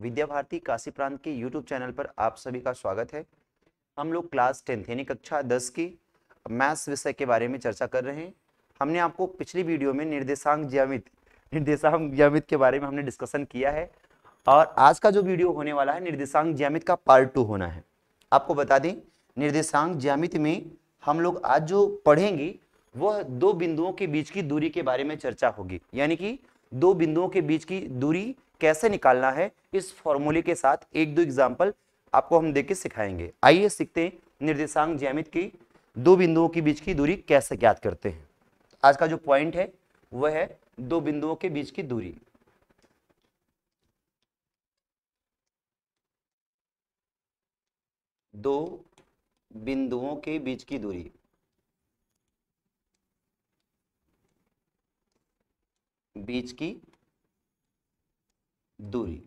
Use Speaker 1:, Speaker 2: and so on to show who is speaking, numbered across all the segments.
Speaker 1: विद्या भारती काशी प्रांत के YouTube channel पर आप सभी का स्वागत है हम लोग क्लास टेंथ यानी कक्षा दस की मैथ्स विषय के बारे में चर्चा कर रहे हैं हमने आपको पिछली वीडियो में निर्देशांक ज्यामित निर्देशांक ज्यामित के बारे में हमने डिस्कशन किया है और आज का जो वीडियो होने वाला है निर्देशांक ज्यामित का पार्ट टू होना है आपको बता दें निर्देशांक ज्यामित में हम लोग आज जो पढ़ेंगे वह दो बिंदुओं के बीच की दूरी के बारे में चर्चा होगी यानी कि दो बिंदुओं के बीच की दूरी कैसे निकालना है इस फॉर्मूले के साथ एक दो एग्जाम्पल आपको हम देख के सिखाएंगे आइए सीखते हैं निर्देशांक जैमित की दो बिंदुओं के बीच की दूरी कैसे ज्ञात करते हैं आज का जो पॉइंट है वह है दो बिंदुओं के बीच की दूरी दो बिंदुओं के बीच की दूरी बीच की दूरी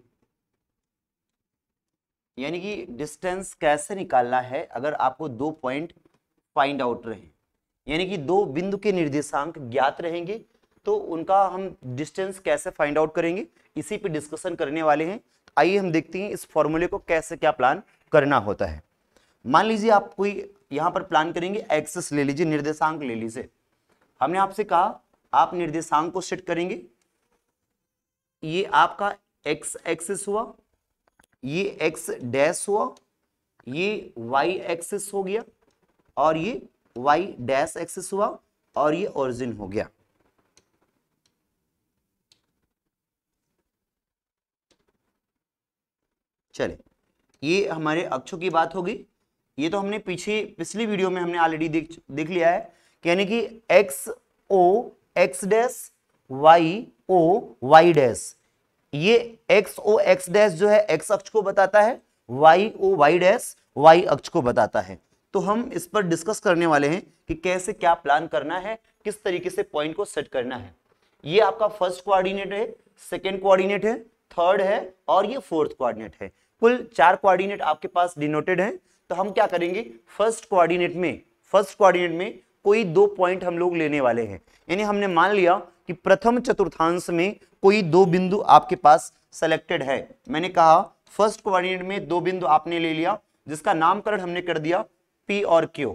Speaker 1: यानी कि डिस्टेंस कैसे निकालना है अगर आपको दो पॉइंट फाइंड आउट रहे यानी कि दो बिंदु के निर्देशांक ज्ञात रहेंगे तो उनका हम डिस्टेंस कैसे फाइंड आउट करेंगे इसी पे डिस्कशन करने वाले हैं आइए हम देखते हैं इस फॉर्मूले को कैसे क्या प्लान करना होता है मान लीजिए आप कोई यहां पर प्लान करेंगे एक्सेस ले लीजिए निर्देशांक ले लीजिए हमने आपसे कहा आप निर्देशांक को सेट करेंगे ये आपका एक्स एक्सिस हुआ ये एक्स डैश हुआ ये वाई एक्सिस हो गया और ये वाई डैश एक्सिस हुआ और ये ओरिजिन हो गया चले ये हमारे अक्षों की बात होगी ये तो हमने पीछे पिछली वीडियो में हमने ऑलरेडी देख देख लिया है यानी कि X O X dash Y O Y dash ये एक्स ओ एक्स डैश जो है एक्स अक्ष को बताता है Y O Y dash Y अक्ष को बताता है तो हम इस पर डिस्कस करने वाले हैं कि कैसे क्या प्लान करना है किस तरीके से पॉइंट को सेट करना है ये आपका फर्स्ट कोऑर्डिनेट है सेकेंड कोऑर्डिनेट है थर्ड है और ये फोर्थ कोऑर्डिनेट है कुल चार कोऑर्डिनेट आपके पास डिनोटेड है तो हम क्या करेंगे फर्स्ट कोऑर्डिनेट में फर्स्ट कोऑर्डिनेट में कोई दो पॉइंट हम लोग लेने वाले हैं यानी हमने मान लिया कि प्रथम चतुर्थांश में कोई दो बिंदु आपके पास सेलेक्टेड है मैंने कहा फर्स्ट कोऑर्डिनेट में दो बिंदु आपने ले लिया जिसका नामकरण हमने कर दिया P और Q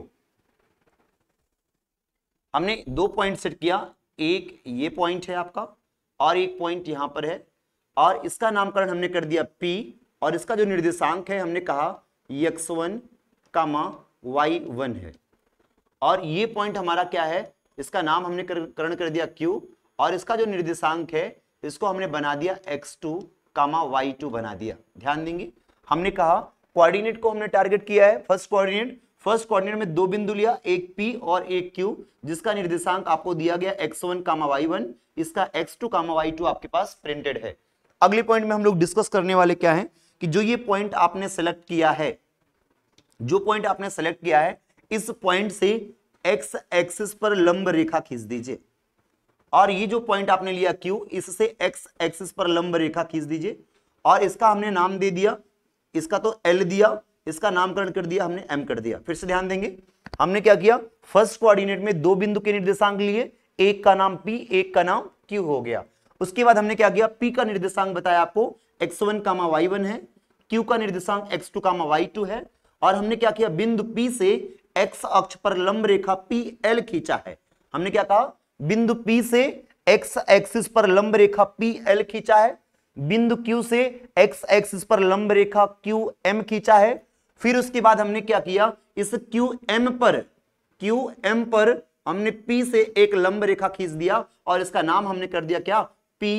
Speaker 1: हमने दो पॉइंट सेट किया एक ये पॉइंट है आपका और एक पॉइंट यहां पर है और इसका नामकरण हमने कर दिया पी और इसका जो निर्देशांक है हमने कहा X one comma Y one है और ये पॉइंट हमारा क्या है इसका नाम हमने करण कर दिया क्यू और इसका जो निर्देशांक है इसको हमने बना दिया X two comma Y two बना दिया ध्यान देंगे हमने कहा कोऑर्डिनेट को हमने टारगेट किया है फर्स्ट कोऑर्डिनेट फर्स्ट कोऑर्डिनेट में दो बिंदु लिया एक पी और एक क्यू जिसका निर्देशांक आपको दिया गया X one comma Y one इसका X two comma Y two आपके पास प्रिंटेड है अगले पॉइंट में हम लोग डिस्कस करने वाले क्या है कि जो ये पॉइंट आपने सेलेक्ट किया है जो पॉइंट आपने सेलेक्ट किया है इस पॉइंट से एक्स एक्सिस पर लंब रेखा खींच दीजिए और ये जो पॉइंट आपने लिया क्यू इससे एक्स एक्सिस पर लंब रेखा खींच दीजिए और इसका हमने नाम दे दिया इसका तो एल दिया इसका नामकरण कर दिया हमने एम कर दिया फिर से ध्यान देंगे हमने क्या किया फर्स्ट कोऑर्डिनेट में दो बिंदु के निर्देशांक लिए एक का नाम पी एक का नाम क्यू हो गया उसके बाद हमने क्या किया पी का निर्देशांक बताया आपको X one comma Y one है क्यू का निर्देशांक X two comma Y two है और हमने क्या किया बिंदु पी से एक्स अक्ष पर लंब रेखा पी एल खींचा है हमने क्या कहा बिंदु P से x एक्सिस पर लंब रेखा पी एल खींचा है बिंदु Q से x एक्सिस पर लंब रेखा क्यू एम खींचा है फिर उसके बाद हमने क्या किया इस क्यू एम पर क्यू एम पर हमने P से एक लंब रेखा खींच दिया और इसका नाम हमने कर दिया क्या पी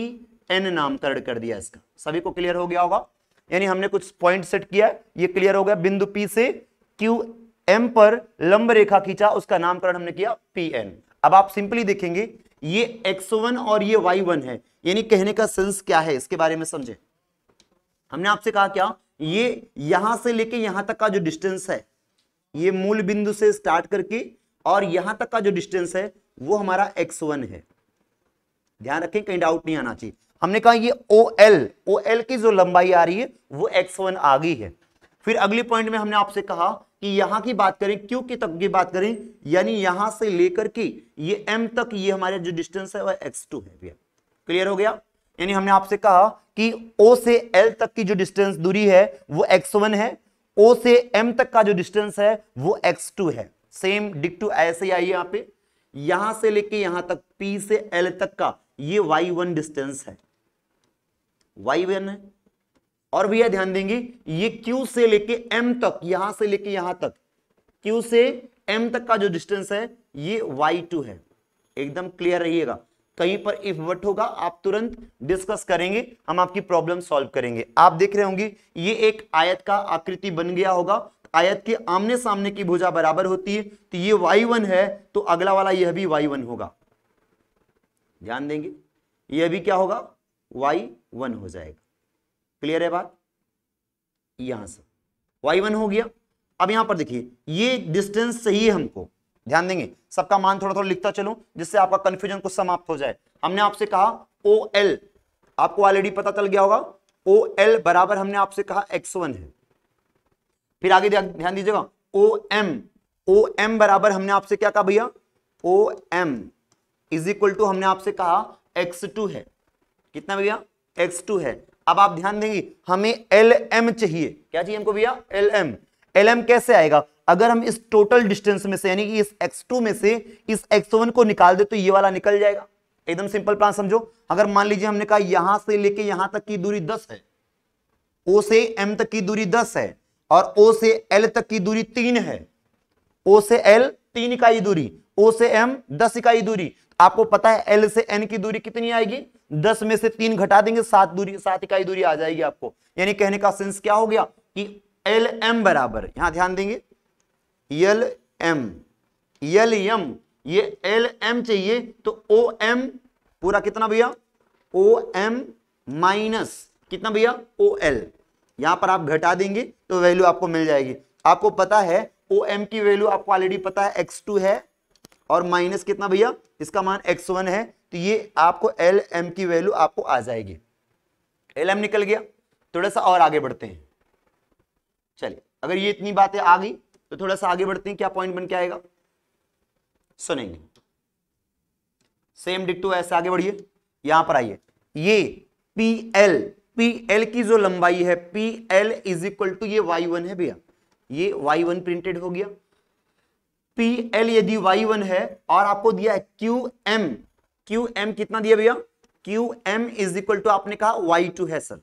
Speaker 1: एन नामकरण कर दिया इसका सभी को क्लियर हो गया होगा यानी हमने कुछ पॉइंट सेट किया ये क्लियर हो गया बिंदु P से क्यू एम पर लंब रेखा खींचा उसका नामकरण हमने किया पी एन अब आप सिंपली देखेंगे ये x1 और ये y1 है यानी कहने का सेंस क्या है इसके बारे में समझे हमने आपसे कहा क्या ये यहां से लेके यहां तक का जो डिस्टेंस है ये मूल बिंदु से स्टार्ट करके और यहां तक का जो डिस्टेंस है वो हमारा एक्स वन है ध्यान रखें कहीं डाउट नहीं आना चाहिए हमने कहा ये ओ एल ओ एल की जो लंबाई आ रही है वो एक्स वन आ गई है फिर अगले पॉइंट में हमने आपसे कहा कि यहां की बात करें क्यू की तक की बात करें यानी यहां से लेकर के ये एम तक ये हमारे जो डिस्टेंस है वह एक्स टू है भैया क्लियर हो गया यानी हमने आपसे कहा कि ओ से एल तक की जो डिस्टेंस दूरी है वो एक्स वन है ओ से एम तक का जो डिस्टेंस है वो एक्स टू है सेम डिक टू ऐसे ही आइए यहां पे यहां से लेके यहां तक पी से एल तक का ये वाई वन डिस्टेंस है वाई वन है और भैया ध्यान देंगे ये Q से लेके M तक यहां से लेके यहां तक Q से M तक का जो डिस्टेंस है ये y2 है एकदम क्लियर रहिएगा कहीं पर इफ वट होगा आप तुरंत डिस्कस करेंगे हम आपकी प्रॉब्लम सॉल्व करेंगे आप देख रहे होंगे ये एक आयत का आकृति बन गया होगा आयत के आमने सामने की भुजा बराबर होती है तो ये y1 है तो अगला वाला यह भी y1 होगा ध्यान देंगे यह भी क्या होगा y1 हो जाएगा क्लियर है बात यहां से वाई वन हो गया अब यहां पर देखिए ये डिस्टेंस सही है हमको ध्यान देंगे सबका मान थोड़ा थोड़ा लिखता चलूं जिससे आपका कंफ्यूजन कुछ समाप्त हो जाए हमने आपसे कहा ओ एल आपको ऑलरेडी पता चल गया होगा ओ एल बराबर हमने आपसे कहा एक्स वन है फिर आगे ध्यान दीजिएगा ओ एम ओ एम बराबर हमने आपसे क्या कहा भैया O M is equal to हमने आपसे कहा एक्स टू है कितना भैया एक्स टू है अब आप ध्यान देंगे हमें एल एम चाहिए क्या चाहिए हमको भैया एल एम एल एम कैसे आएगा अगर हम इस टोटल डिस्टेंस में से यानी कि इस एक्स टू में से इस एक्स वन को निकाल दे तो ये वाला निकल जाएगा एकदम सिंपल प्लान समझो अगर मान लीजिए हमने कहा यहां से लेके यहां तक की दूरी दस है ओ से एम तक की दूरी दस है और ओ से एल तक की दूरी तीन है ओ से एल तीन इकाई दूरी ओ से एम दस इकाई दूरी आपको पता है एल से एन की दूरी कितनी आएगी दस में से तीन घटा देंगे सात दूरी सात इकाई दूरी आ जाएगी आपको यानी कहने का सेंस क्या हो गया कि एल एम बराबर यहां ध्यान देंगे यल एम यल यम ये एल एम चाहिए तो ओ एम पूरा कितना भैया ओ एम माइनस कितना भैया ओ एल यहां पर आप घटा देंगे तो वैल्यू आपको मिल जाएगी आपको पता है ओ एम की वैल्यू आपको ऑलरेडी पता है एक्स टू है और माइनस कितना भैया इसका मान एक्स वन है तो ये आपको एल एम की वैल्यू आपको आ जाएगी एल एम निकल गया थोड़ा सा और आगे बढ़ते हैं चलिए अगर ये इतनी बातें आ गई तो थोड़ा सा आगे बढ़ते हैं क्या पॉइंट बन के आएगा सुनेंगे सेम डिक्टो ऐसे आगे बढ़िए यहां पर आइए ये पी एल पी एल की जो लंबाई है P L is equal to ये वाई वन है भैया ये वाई वन प्रिंटेड हो गया पी एल यदि वाई वन है और आपको दिया है क्यू एम क्यू एम कितना दिया भैया Q M is equal to आपने कहा वाई टू है सर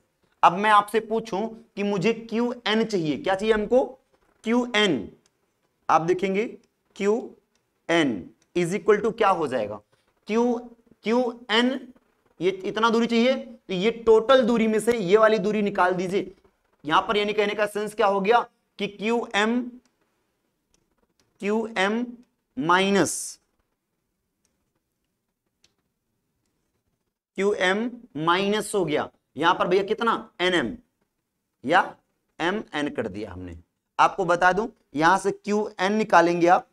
Speaker 1: अब मैं आपसे पूछूं कि मुझे क्यू एन चाहिए क्या चाहिए हमको क्यू एन आप देखेंगे Q N is equal to क्या हो जाएगा क्यू क्यू एन ये इतना दूरी चाहिए तो ये टोटल दूरी में से ये वाली दूरी निकाल दीजिए यहां पर यानी कहने का सेंस क्या हो गया कि Q M Q M minus Q M minus हो गया यहां पर भैया कितना एन एम या एम एन कर दिया हमने आपको बता दूं यहां से क्यू एन निकालेंगे आप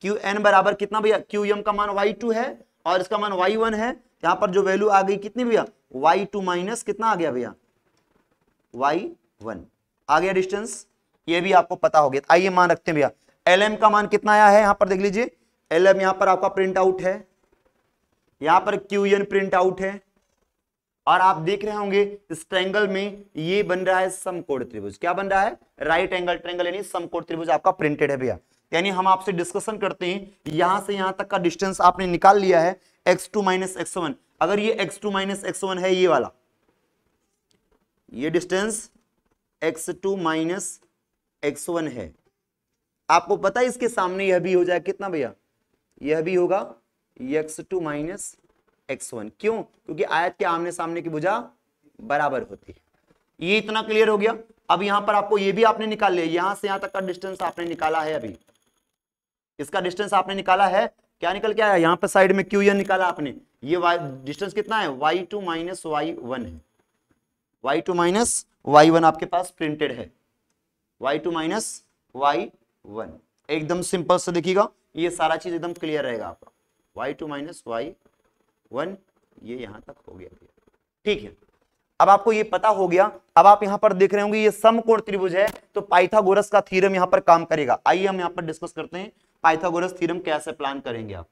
Speaker 1: क्यू एन बराबर कितना भैया क्यू एम का मान वाई टू है और इसका मान वाई वन है यहां पर जो वैल्यू आ गई कितनी भैया वाई टू माइनस कितना आ गया भैया वाई वन आ गया डिस्टेंस ये भी आपको पता हो गया आइए मान रखते हैं भैया एल एम का मान कितना आया है यहां पर देख लीजिए एल एम यहां पर आपका प्रिंट आउट है यहां पर क्यू एन प्रिंट आउट है और आप देख रहे होंगे इस ट्रेंगल में ये बन रहा है समकोण त्रिभुज क्या बन रहा है राइट एंगल ट्रेंगल यानी समकोण त्रिभुज आपका प्रिंटेड है भैया यानी हम आपसे डिस्कशन करते हैं यहां से यहां तक का डिस्टेंस आपने निकाल लिया है X two minus X one अगर ये X two minus X one है ये वाला ये distance X two minus X one है आपको पता है इसके सामने यह भी हो जाए कितना भैया यह भी होगा X two minus X one क्यों क्योंकि आयत के आमने सामने की भुजा बराबर होती है ये इतना क्लियर हो गया अब यहां पर आपको ये भी आपने निकाल लिया यहां से यहां तक का डिस्टेंस आपने निकाला है अभी इसका डिस्टेंस आपने निकाला है क्या निकल के आया यहां पर साइड में क्यू निकाला आपने ये डिस्टेंस कितना है Y two minus Y one है Y two minus Y one आपके पास प्रिंटेड है Y two minus Y one एकदम सिंपल से देखिएगा ये सारा चीज एकदम क्लियर रहेगा आपका Y two minus Y one ये यहां तक हो गया ठीक है अब आपको ये पता हो गया अब आप यहां पर देख रहे होंगे ये समकोण त्रिभुज है तो पाइथागोरस का थ्योरम यहां पर काम करेगा आइए हम यहां पर डिस्कस करते हैं पाइथागोरस थ्योरम कैसे प्लान करेंगे आप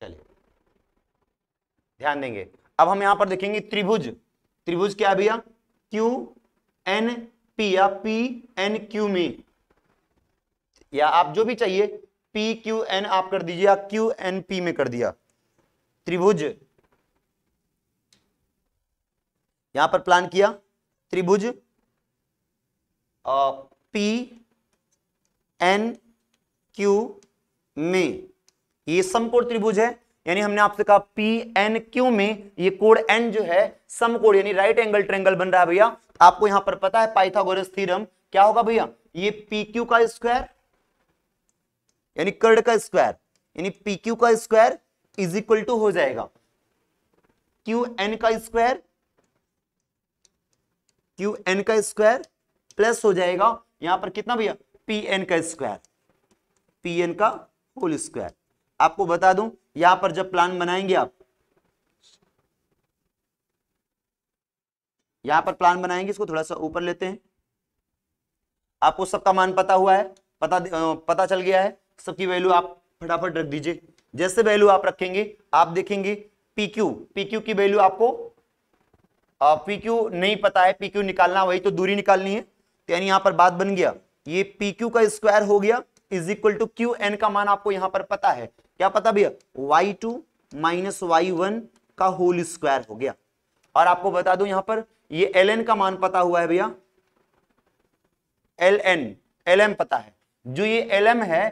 Speaker 1: चलिए ध्यान देंगे अब हम यहां पर देखेंगे त्रिभुज त्रिभुज क्या भैया क्यू एन पी या पी एन क्यू में या आप जो भी चाहिए पी क्यू एन आप कर दीजिए या क्यू एन पी में कर दिया त्रिभुज यहां पर प्लान किया त्रिभुज पी एन क्यू में ये समकोण त्रिभुज है यानी हमने आपसे कहा पी एन क्यू में ये कोड एन जो है सम कोड यानी राइट एंगल ट्रेंगल बन रहा है भैया आपको यहां पर पता है पाइथागोरस थ्योरम क्या होगा भैया ये पी क्यू का स्क्वायर यानी कर्ड का स्क्वायर यानी पी क्यू का स्क्वायर इज इक्वल टू हो जाएगा क्यू एन का स्क्वायर क्यू एन का स्क्वायर प्लस हो जाएगा यहां पर कितना भैया पी एन का स्क्वायर पी एन का होल स्क्वायर आपको बता दूं यहां पर जब प्लान बनाएंगे आप यहां पर प्लान बनाएंगे इसको थोड़ा सा ऊपर लेते हैं आपको सबका मान पता हुआ है पता पता चल गया है सबकी वैल्यू आप फटाफट रख दीजिए जैसे वैल्यू आप रखेंगे आप देखेंगे PQ PQ की वैल्यू आपको PQ नहीं पता है PQ निकालना वही तो दूरी निकालनी है तो यानी यहां पर बात बन गया ये PQ का स्क्वायर हो गया is equal to Q N का मान आपको यहां पर पता है क्या पता भैया Y two minus Y one का होल स्क्वायर हो गया और आपको बता दूं यहां पर ये एल एन का मान पता हुआ है भैया एल एन एल एम पता है जो ये एल एम है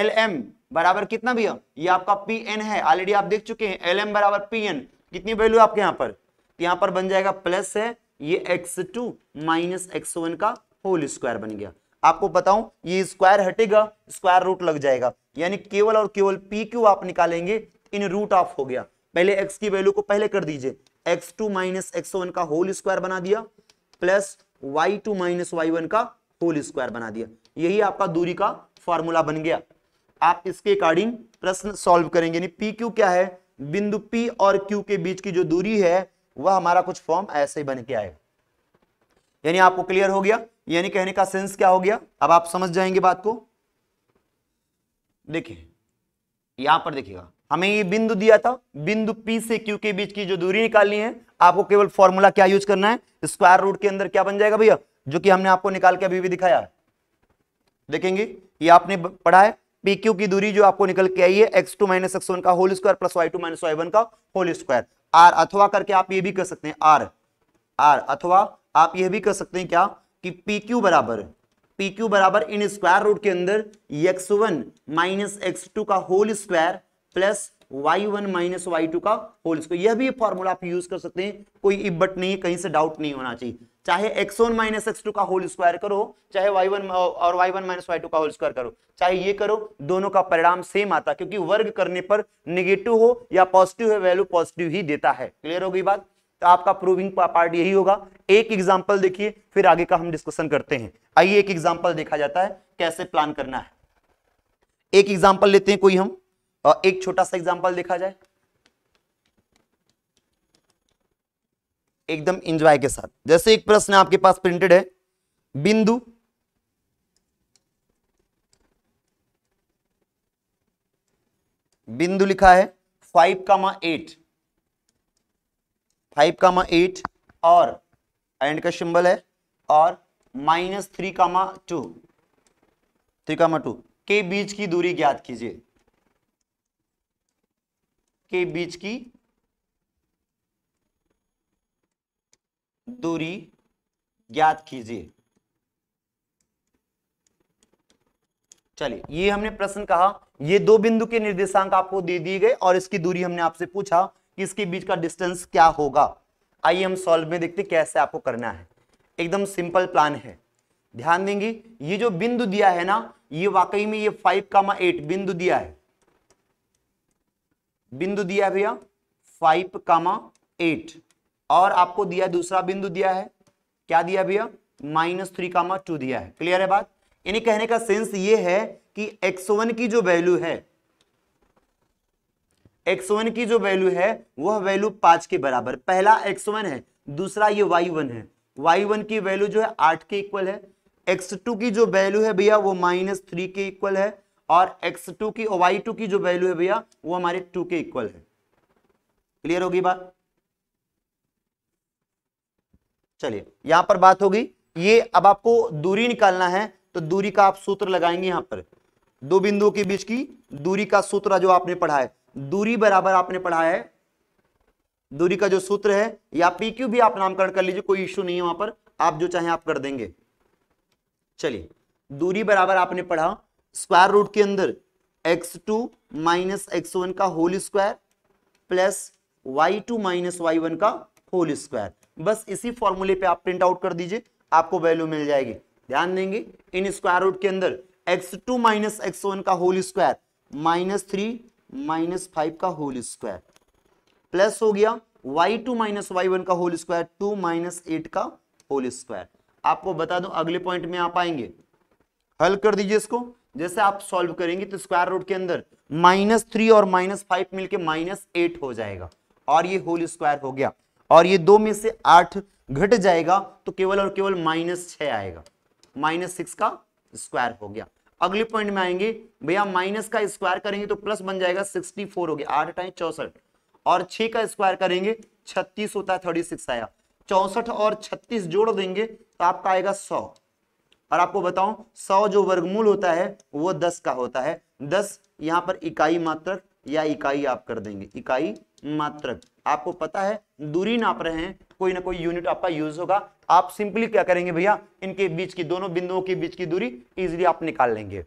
Speaker 1: एल एम बराबर कितना भैया ये आपका पी एन है ऑलरेडी आप देख चुके हैं एल एम बराबर पी एन कितनी वैल्यू आपके यहां पर तो यहां पर बन जाएगा प्लस है ये X two minus X one का होल स्क्वायर बन गया आपको बताऊं ये स्क्वायर हटेगा स्क्वायर रूट लग जाएगा यानी केवल और केवल पी क्यू आप निकालेंगे इन रूट ऑफ हो गया पहले एक्स की वैल्यू को पहले कर दीजिए X two minus X one का होल स्क्वायर बना दिया plus Y two minus Y one का होल स्क्वायर बना दिया यही आपका दूरी का फॉर्मूला बन गया आप इसके अकॉर्डिंग प्रश्न सॉल्व करेंगे यानी पी क्यू क्या है बिंदु पी और क्यू के बीच की जो दूरी है वह हमारा कुछ फॉर्म ऐसे ही बन के आए यानी आपको क्लियर हो गया यानी कहने का सेंस क्या हो गया अब आप समझ जाएंगे बात को देखिए यहां पर देखिएगा हमें ये बिंदु दिया था बिंदु P से Q के बीच की जो दूरी निकालनी है आपको केवल फॉर्मूला क्या यूज करना है स्क्वायर रूट के अंदर क्या बन जाएगा भैया जो कि हमने आपको निकाल के अभी भी दिखाया देखेंगे ये आपने पढ़ा है PQ की दूरी जो आपको निकल के आई है X two minus X one का whole square plus Y two minus Y one का होल स्क्वायर आर अथवा करके आप ये भी कर सकते हैं आर आर अथवा आप ये भी कर सकते हैं क्या कि PQ बराबर है पी क्यू बराबर इन स्क्वायर रूट के अंदर X one minus x two का whole square plus Y one minus Y two का होल स्क्वायर यह भी फॉर्मूला आप यूज कर सकते हैं कोई इबट नहीं है कहीं से डाउट नहीं होना चाहिए चाहे X one minus x two का होल स्क्वायर करो चाहे वाई वन और Y one minus Y two का होल स्क्वायर करो चाहे ये करो दोनों का परिणाम सेम आता क्योंकि वर्ग करने पर निगेटिव हो या पॉजिटिव है वैल्यू पॉजिटिव ही देता है क्लियर हो गई बात तो आपका प्रूविंग पार्ट यही होगा एक एग्जाम्पल देखिए फिर आगे का हम डिस्कशन करते हैं आइए एक एग्जाम्पल देखा जाता है कैसे प्लान करना है एक एग्जाम्पल लेते हैं कोई हम एक छोटा सा एग्जाम्पल देखा जाए एकदम एंजॉय के साथ जैसे एक प्रश्न आपके पास प्रिंटेड है बिंदु बिंदु लिखा है five comma eight five comma eight और एंड का सिंबल है और minus three comma two three comma two के बीच की दूरी ज्ञात कीजिए के बीच की दूरी ज्ञात कीजिए चलिए ये हमने प्रश्न कहा ये दो बिंदु के निर्देशांक आपको दे दिए गए और इसकी दूरी हमने आपसे पूछा किसके बीच का डिस्टेंस क्या होगा आइए हम सॉल्व में देखते कैसे आपको करना है एकदम सिंपल प्लान है ध्यान देंगे ये जो बिंदु दिया है ना ये वाकई में ये फाइव कामा एट बिंदु दिया है बिंदु दिया है भैया फाइव कामा एट और आपको दिया दूसरा बिंदु दिया है क्या दिया भैया माइनस थ्री कामा टू दिया है क्लियर है बात यानी कहने का सेंस ये है कि एक्स वन की जो वैल्यू है वन की जो वैल्यू है वह वैल्यू पांच के बराबर पहला वन है दूसरा ये वाई वन है वाई वन की वैल्यू जो है आठ के इक्वल है एक्स टू की जो वैल्यू है भैया वो माइनस थ्री के इक्वल है और एक्स टू की वाई टू की जो वैल्यू है भैया वो हमारे टू के इक्वल है क्लियर होगी बात चलिए यहां पर बात होगी ये अब आपको दूरी निकालना है तो दूरी का आप सूत्र लगाएंगे यहां पर दो बिंदुओं के बीच की दूरी का सूत्र जो आपने पढ़ा है दूरी बराबर आपने पढ़ा है दूरी का जो सूत्र है या पी क्यू भी आप नामकरण कर लीजिए कोई इश्यू नहीं है वहां पर आप जो चाहे आप कर देंगे चलिए दूरी बराबर आपने पढ़ा स्क्वायर रूट के अंदर X two minus X one का whole square plus Y two minus Y one का होल स्क्वायर बस इसी फॉर्मूले पे आप प्रिंट आउट कर दीजिए आपको वैल्यू मिल जाएगी ध्यान देंगे इन स्क्वायर रूट के अंदर X two minus X one का whole square minus three minus five का होल स्क्वायर प्लस हो गया Y two minus Y one का whole square two minus eight का होल स्क्वायर आपको बता दो अगले पॉइंट में आप आएंगे हल कर दीजिए इसको जैसे आप सॉल्व करेंगे तो स्क्वायर रूट के अंदर माइनस थ्री और माइनस फाइव मिलकर माइनस एट हो जाएगा और ये होल स्क्वायर हो गया और ये दो में से आठ घट जाएगा तो केवल और केवल माइनस छ आएगा माइनस सिक्स का स्क्वायर हो गया अगले पॉइंट में आएंगे भैया माइनस का स्क्वायर करेंगे तो प्लस बन जाएगा सिक्सटी फोर हो गया आठ टाइम चौसठ और छह का स्क्वायर करेंगे छत्तीस होता है थर्टी सिक्स आया चौसठ और छत्तीस जोड़ देंगे तो आपका आएगा सौ और आपको बताऊं सौ जो वर्गमूल होता है वो दस का होता है दस यहाँ पर इकाई मात्रक या इकाई आप कर देंगे इकाई मात्रक आपको पता है दूरी नाप रहे हैं कोई ना कोई यूनिट आपका यूज होगा आप सिंपली क्या करेंगे भैया इनके बीच की दोनों बिंदुओं के बीच की दूरी इजिली आप निकाल लेंगे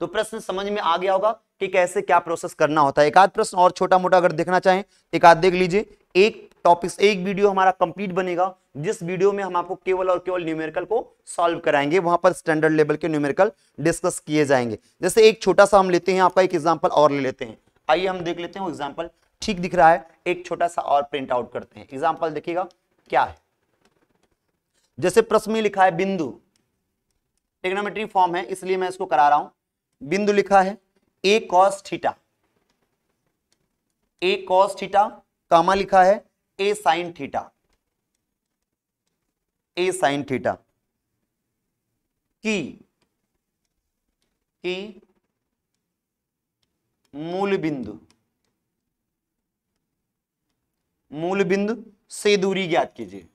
Speaker 1: तो प्रश्न समझ में आ गया होगा कि कैसे क्या प्रोसेस करना होता है एक आध प्रश्न और छोटा मोटा अगर देखना चाहें एक आध देख लीजिए एक टॉपिक एक वीडियो हमारा कंप्लीट बनेगा जिस वीडियो में हम आपको केवल और केवल न्यूमेरिकल को सॉल्व कराएंगे वहां पर स्टैंडर्ड लेवल के न्यूमेरिकल डिस्कस किए जाएंगे जैसे एक छोटा सा हम लेते हैं आपका एक एग्जाम्पल और ले लेते हैं आइए हम देख लेते हैं एग्जाम्पल ठीक दिख रहा है एक छोटा सा और प्रिंट आउट करते हैं एग्जाम्पल देखिएगा क्या है जैसे प्रश्न में लिखा है बिंदु टेग्नोमेट्री फॉर्म है इसलिए मैं इसको करा रहा हूं बिंदु लिखा है a cos theta a cos theta comma लिखा है a sine theta a sine theta की की मूल बिंदु मूल बिंदु से दूरी ज्ञात कीजिए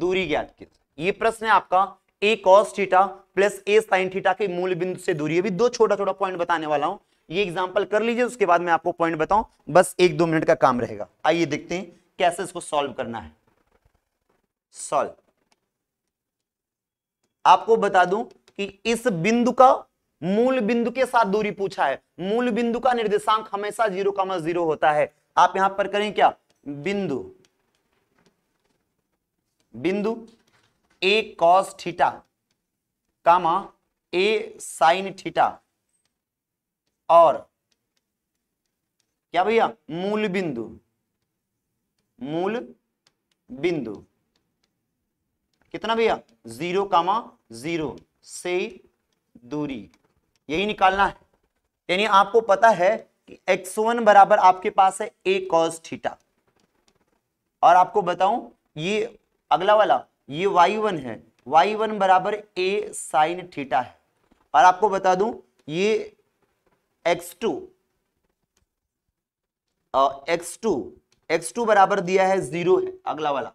Speaker 1: दूरी ज्ञात कीजिए ये प्रश्न है आपका a cos theta plus a sine theta के मूल बिंदु से दूरी अभी दो छोटा छोटा पॉइंट बताने वाला हूं ये एग्जांपल कर लीजिए उसके बाद मैं आपको पॉइंट बताऊं बस एक दो मिनट का काम रहेगा आइए देखते हैं कैसे इसको सॉल्व करना है सॉल्व आपको बता दूं कि इस बिंदु का मूल बिंदु के साथ दूरी पूछा है मूल बिंदु का निर्देशांक हमेशा जीरो कामा जीरो होता है आप यहां पर करें क्या बिंदु बिंदु a cos theta comma a sine theta और क्या भैया मूल बिंदु मूल बिंदु कितना भैया जीरो कामा जीरो से दूरी यही निकालना है यानी आपको पता है कि एक्स वन बराबर आपके पास है ए कॉस थीटा और आपको बताऊं ये अगला वाला ये वाई वन है वाई वन बराबर ए साइन थीटा है और आपको बता दूं ये x x two two x two बराबर दिया है जीरो है अगला वाला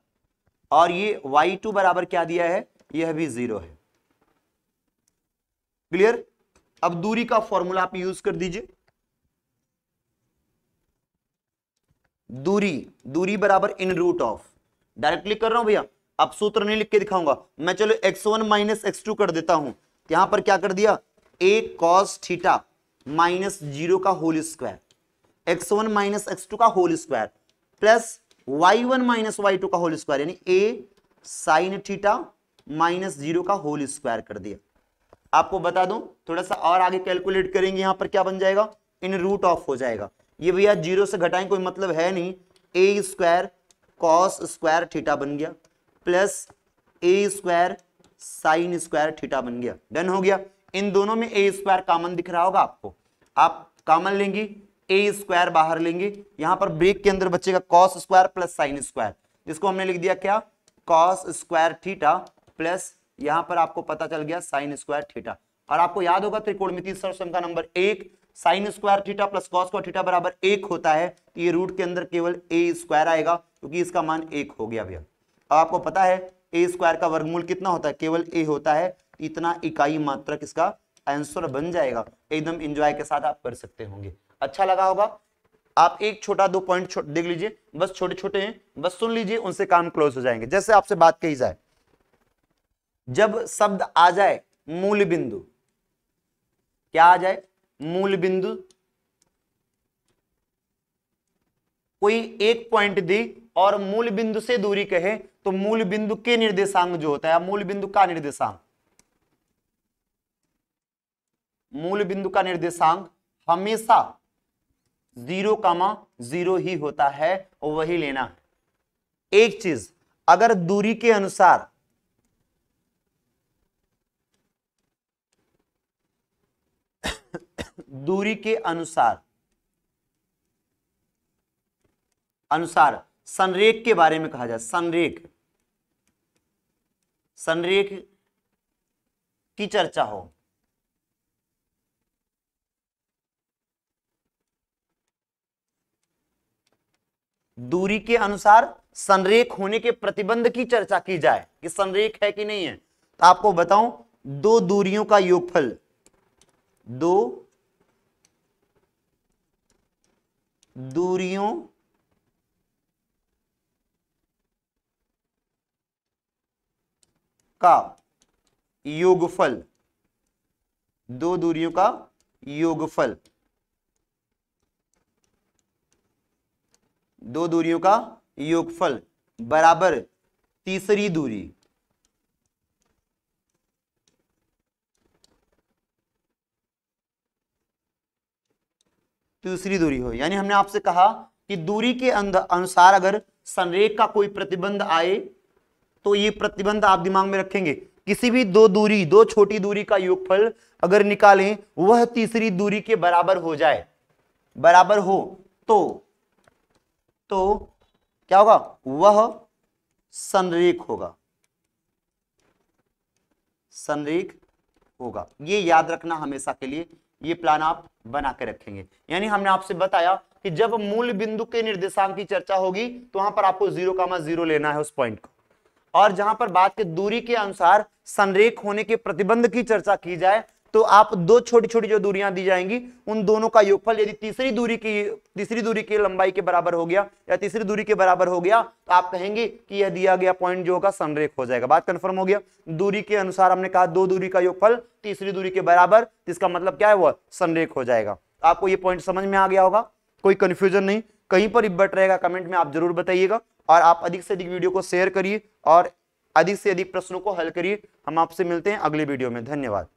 Speaker 1: और ये वाई टू बराबर क्या दिया है यह भी जीरो है क्लियर अब दूरी का फॉर्मूला आप यूज कर दीजिए दूरी दूरी बराबर इन रूट ऑफ डायरेक्ट कर रहा हूं भैया अब सूत्र नहीं लिख के दिखाऊंगा मैं चलो x one minus x two कर देता हूं यहां पर क्या कर दिया a cos theta minus zero का whole square x one minus x two का whole square plus Y one minus Y two का होल स्क्वायर यानी a sine theta minus zero का होल स्क्वायर कर दिया आपको बता दूं थोड़ा सा और आगे कैलकुलेट करेंगे यहां पर क्या बन जाएगा इन रूट ऑफ हो जाएगा ये भैया जीरो से घटाएं कोई मतलब है नहीं a square cos square theta बन गया plus a square sine square theta बन गया डन हो गया इन दोनों में ए स्क्वायर कॉमन दिख रहा होगा आपको आप कॉमन लेंगे ए स्क्वायर बाहर लेंगे यहां पर ब्रेक के अंदर बचेगा cos square plus sine square जिसको हमने लिख दिया क्या कॉस स्क्वायर थीटा प्लस यहां पर आपको पता चल गया साइन स्क्वायर थीटा और आपको याद होगा त्रिकोणमिति सर्वसंख्या नंबर एक sine square theta plus cos square theta बराबर एक होता है तो ये रूट के अंदर केवल ए स्क्वायर आएगा क्योंकि इसका मान एक हो गया भैया अब आपको पता है ए स्क्वायर का वर्गमूल कितना होता है केवल ए होता है तो इतना इकाई मात्र इसका आंसर बन जाएगा एकदम इंजॉय के साथ आप कर सकते होंगे अच्छा लगा होगा आप एक छोटा दो पॉइंट देख लीजिए बस छोटे छोटे हैं बस सुन लीजिए उनसे काम क्लोज हो जाएंगे जैसे आपसे बात कही जाए जब शब्द आ जाए मूल बिंदु क्या आ जाए मूल बिंदु कोई एक पॉइंट दी और मूल बिंदु से दूरी कहे तो मूल बिंदु के निर्देशांक जो होता है मूल बिंदु का निर्देशांक मूल बिंदु का निर्देशांक हमेशा जीरो कामा जीरो ही होता है वही लेना एक चीज अगर दूरी के अनुसार दूरी के अनुसार अनुसार संरेख के बारे में कहा जाए संरेख संरेख की चर्चा हो दूरी के अनुसार संरेख होने के प्रतिबंध की चर्चा की जाए कि संरेख है कि नहीं है तो आपको बताऊं दो दूरियों का योगफल दो दूरियों का योगफल दो दूरियों का योगफल दो दूरियों का योगफल बराबर तीसरी दूरी दूसरी दूरी हो यानी हमने आपसे कहा कि दूरी के अनुसार अगर संरेख का कोई प्रतिबंध आए तो ये प्रतिबंध आप दिमाग में रखेंगे किसी भी दो दूरी दो छोटी दूरी का योगफल अगर निकालें वह तीसरी दूरी के बराबर हो जाए बराबर हो तो तो क्या होगा वह संरेख होगा संरेख होगा ये याद रखना हमेशा के लिए ये प्लान आप बना के रखेंगे यानी हमने आपसे बताया कि जब मूल बिंदु के निर्देशांक की चर्चा होगी तो वहां पर आपको जीरो कामा जीरो लेना है उस पॉइंट को और जहां पर बात के दूरी के अनुसार संरेख होने के प्रतिबंध की चर्चा की जाए तो आप दो छोटी छोटी जो दूरियां दी जाएंगी उन दोनों का योगफल यदि तीसरी दूरी की तीसरी दूरी की लंबाई के बराबर हो गया या तीसरी दूरी के बराबर हो गया तो आप कहेंगे कि यह दिया गया पॉइंट जो होगा सनरेक हो जाएगा बात कंफर्म हो गया दूरी के अनुसार हमने कहा दो दूरी का योगफल तीसरी दूरी के बराबर इसका मतलब क्या है वह संरेख हो जाएगा तो आपको यह पॉइंट समझ में आ गया होगा कोई कंफ्यूजन नहीं कहीं पर इब्बट रहेगा कमेंट में आप जरूर बताइएगा और आप अधिक से अधिक वीडियो को शेयर करिए और अधिक से अधिक प्रश्नों को हल करिए हम आपसे मिलते हैं अगले वीडियो में धन्यवाद